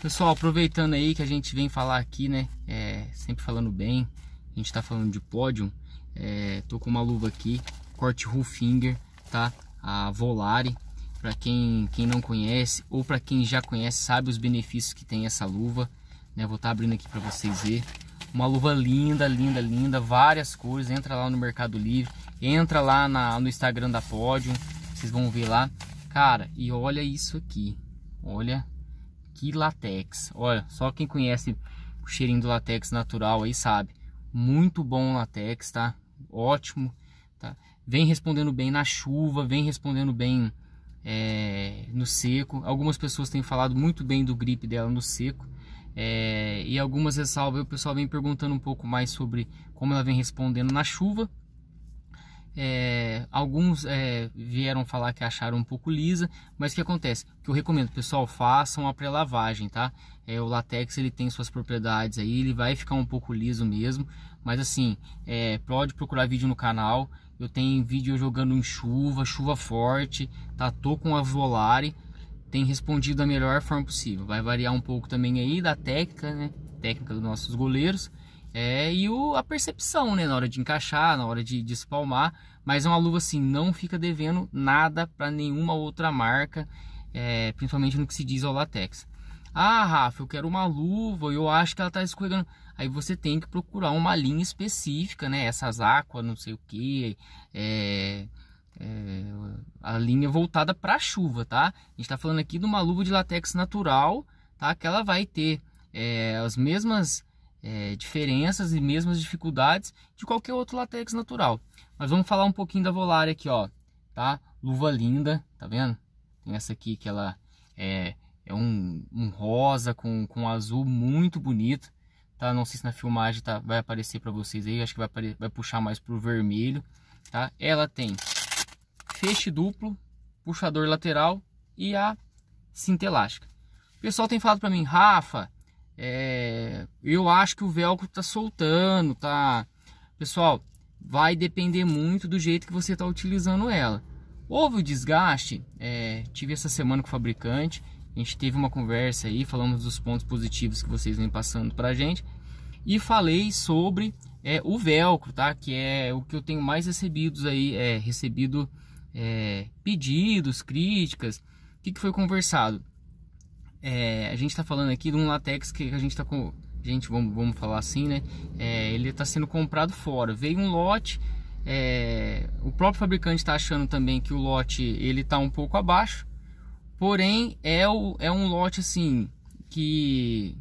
Pessoal, aproveitando aí que a gente vem falar aqui, né? É, sempre falando bem, a gente tá falando de pódio. É, tô com uma luva aqui, corte Rufinger, tá? A Volare. Para quem, quem não conhece ou para quem já conhece, sabe os benefícios que tem essa luva. Né? Vou estar tá abrindo aqui para vocês ver. Uma luva linda, linda, linda, várias cores. Entra lá no Mercado Livre, entra lá na, no Instagram da Pódio, vocês vão ver lá. Cara, e olha isso aqui. Olha que latex. Olha, só quem conhece o cheirinho do latex natural aí sabe. Muito bom o latex, tá? Ótimo, tá? Vem respondendo bem na chuva, vem respondendo bem é, no seco. Algumas pessoas têm falado muito bem do grip dela no seco. É, e algumas ressalvas o pessoal vem perguntando um pouco mais sobre como ela vem respondendo na chuva. É, alguns é, vieram falar que acharam um pouco lisa, mas o que acontece? O que eu recomendo, pessoal, façam a pré-lavagem, tá? É, o latex ele tem suas propriedades aí, ele vai ficar um pouco liso mesmo, mas assim, é, pode procurar vídeo no canal. Eu tenho vídeo jogando em chuva, chuva forte, tá? Tô com a Volare, tem respondido da melhor forma possível. Vai variar um pouco também aí da técnica, né? Técnica dos nossos goleiros. É, e o, a percepção, né? Na hora de encaixar, na hora de, de espalmar. Mas é uma luva assim, não fica devendo nada para nenhuma outra marca, é, principalmente no que se diz ao latex. Ah, Rafa, eu quero uma luva e eu acho que ela tá escorregando. Aí você tem que procurar uma linha específica, né? Essas aquas, não sei o que, é, é, a linha voltada para chuva, tá? A gente está falando aqui de uma luva de latex natural, tá? Que ela vai ter é, as mesmas é, diferenças e mesmas dificuldades de qualquer outro latex natural. Mas vamos falar um pouquinho da Volare aqui, ó, tá? Luva linda, tá vendo? Tem essa aqui que ela é, é um, um, rosa com, com azul muito bonito, tá? Não sei se na filmagem tá, vai aparecer para vocês aí, acho que vai, vai puxar mais pro vermelho, tá? Ela tem feixe duplo, puxador lateral e a cinta elástica. O pessoal tem falado para mim, Rafa, é, eu acho que o velcro tá soltando, tá? Pessoal, vai depender muito do jeito que você tá utilizando ela. Houve o desgaste, é, tive essa semana com o fabricante, a gente teve uma conversa aí, falamos dos pontos positivos que vocês vêm passando pra gente e falei sobre é, o velcro, tá? Que é o que eu tenho mais recebidos aí, é, recebido é, pedidos, críticas. O que, que foi conversado? É, a gente está falando aqui de um latex que a gente está com. Gente, vamos, vamos falar assim, né? É, ele está sendo comprado fora. Veio um lote. É, o próprio fabricante está achando também que o lote ele está um pouco abaixo. Porém, é, o, é um lote assim que.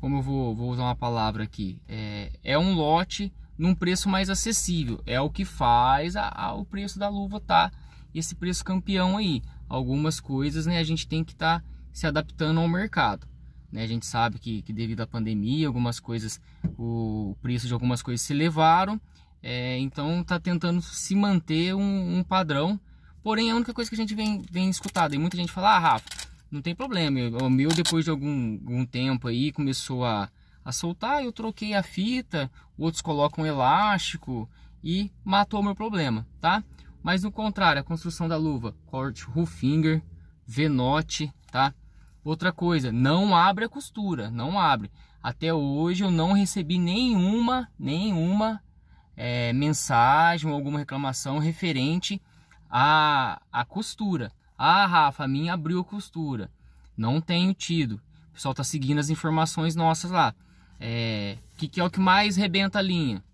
Como eu vou, vou usar uma palavra aqui? É, é um lote num preço mais acessível. É o que faz a, a, o preço da luva tá esse preço campeão aí. Algumas coisas né, a gente tem que estar. Tá se adaptando ao mercado. Né? A gente sabe que, que devido à pandemia, algumas coisas, o preço de algumas coisas se elevaram, é, então está tentando se manter um, um, padrão. Porém, a única coisa que a gente vem, vem escutado, e muita gente fala, ah, Rafa, não tem problema, o meu depois de algum, algum tempo aí começou a, a soltar, eu troquei a fita, outros colocam elástico e matou o meu problema, tá? Mas no contrário, a construção da luva, corte finger, venote, tá? Outra coisa, não abre a costura, não abre. Até hoje eu não recebi nenhuma, nenhuma é, mensagem ou alguma reclamação referente à, à costura. Ah, Rafa, a minha abriu a costura. Não tenho tido. O pessoal tá seguindo as informações nossas lá. É, que, que é o que mais rebenta a linha?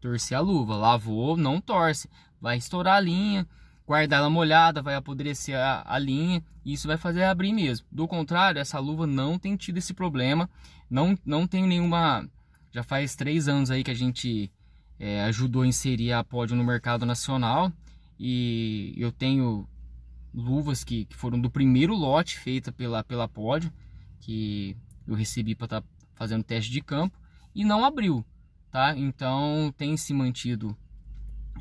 Torcer a luva. Lavou, não torce. Vai estourar a linha guardar ela molhada, vai apodrecer a, a linha e isso vai fazer abrir mesmo. Do contrário, essa luva não tem tido esse problema, não, não tem nenhuma... Já faz três anos aí que a gente é, ajudou a inserir a pódio no mercado nacional e eu tenho luvas que, que foram do primeiro lote feita pela, pela pódio, que eu recebi para estar tá fazendo teste de campo e não abriu, tá? Então tem se mantido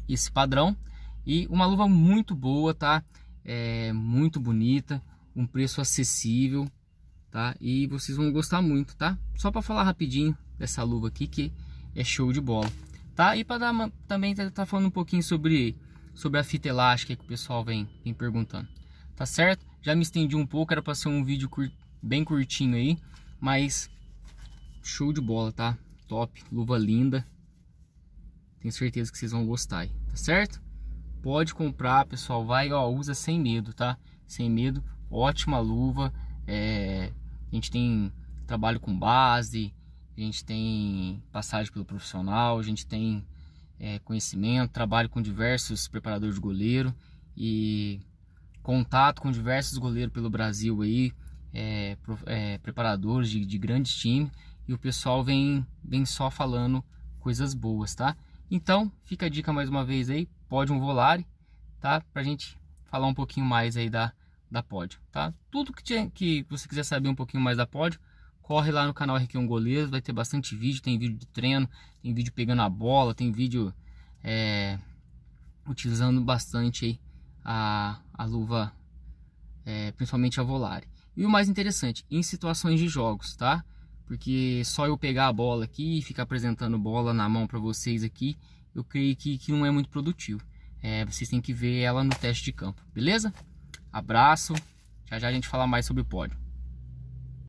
esse padrão. E uma luva muito boa, tá? É muito bonita, um preço acessível, tá? E vocês vão gostar muito, tá? Só para falar rapidinho dessa luva aqui que é show de bola, tá? E para também tá, tá, falando um pouquinho sobre sobre a fita elástica que o pessoal vem, vem perguntando, tá certo? Já me estendi um pouco, era para ser um vídeo cur, bem curtinho aí, mas show de bola, tá? Top, luva linda. Tenho certeza que vocês vão gostar aí, tá certo? Pode comprar, pessoal. Vai, ó, usa sem medo, tá? Sem medo. Ótima luva. É, a gente tem trabalho com base, a gente tem passagem pelo profissional, a gente tem é, conhecimento, trabalho com diversos preparadores de goleiro e contato com diversos goleiros pelo Brasil aí, é, é, preparadores de, de grandes times e o pessoal vem, vem só falando coisas boas, tá? Então, fica a dica mais uma vez aí, pódio Volare, tá? Pra gente falar um pouquinho mais aí da, da Pódio, tá? Tudo que, tinha, que você quiser saber um pouquinho mais da Pódio, corre lá no canal RQ1 Goleiros, vai ter bastante vídeo, tem vídeo de treino, tem vídeo pegando a bola, tem vídeo é, utilizando bastante aí a, a luva, é, principalmente a Volare. E o mais interessante, em situações de jogos, tá? Porque só eu pegar a bola aqui e ficar apresentando bola na mão para vocês aqui, eu creio que, que não é muito produtivo. É, vocês têm que ver ela no teste de campo, beleza? Abraço, já já a gente fala mais sobre o pódio.